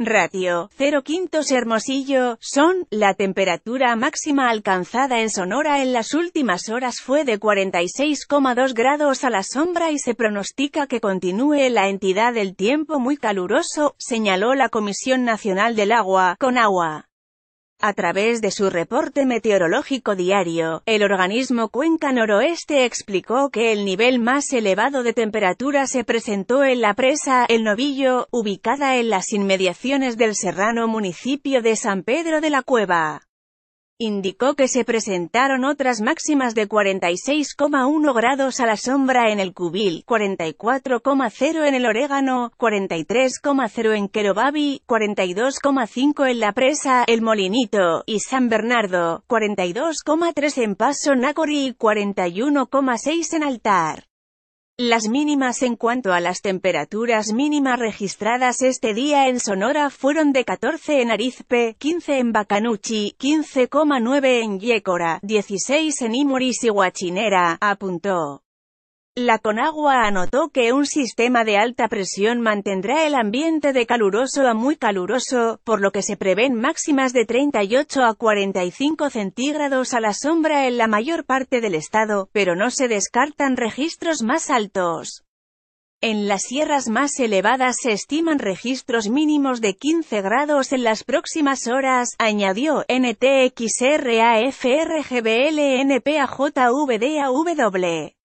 Ratio, 0 quintos Hermosillo, son, la temperatura máxima alcanzada en Sonora en las últimas horas fue de 46,2 grados a la sombra y se pronostica que continúe la entidad del tiempo muy caluroso, señaló la Comisión Nacional del Agua, con agua. A través de su reporte meteorológico diario, el organismo Cuenca Noroeste explicó que el nivel más elevado de temperatura se presentó en la presa El Novillo, ubicada en las inmediaciones del serrano municipio de San Pedro de la Cueva. Indicó que se presentaron otras máximas de 46,1 grados a la sombra en el cubil, 44,0 en el orégano, 43,0 en Querobabi, 42,5 en la presa, el molinito, y San Bernardo, 42,3 en Paso Nagori y 41,6 en altar. Las mínimas en cuanto a las temperaturas mínimas registradas este día en Sonora fueron de 14 en Arizpe, 15 en Bacanuchi, 15,9 en Yécora, 16 en Imoris y Huachinera, apuntó. La Conagua anotó que un sistema de alta presión mantendrá el ambiente de caluroso a muy caluroso, por lo que se prevén máximas de 38 a 45 centígrados a la sombra en la mayor parte del estado, pero no se descartan registros más altos. En las sierras más elevadas se estiman registros mínimos de 15 grados en las próximas horas, añadió NTXRAFRGBLNPAJVDAW.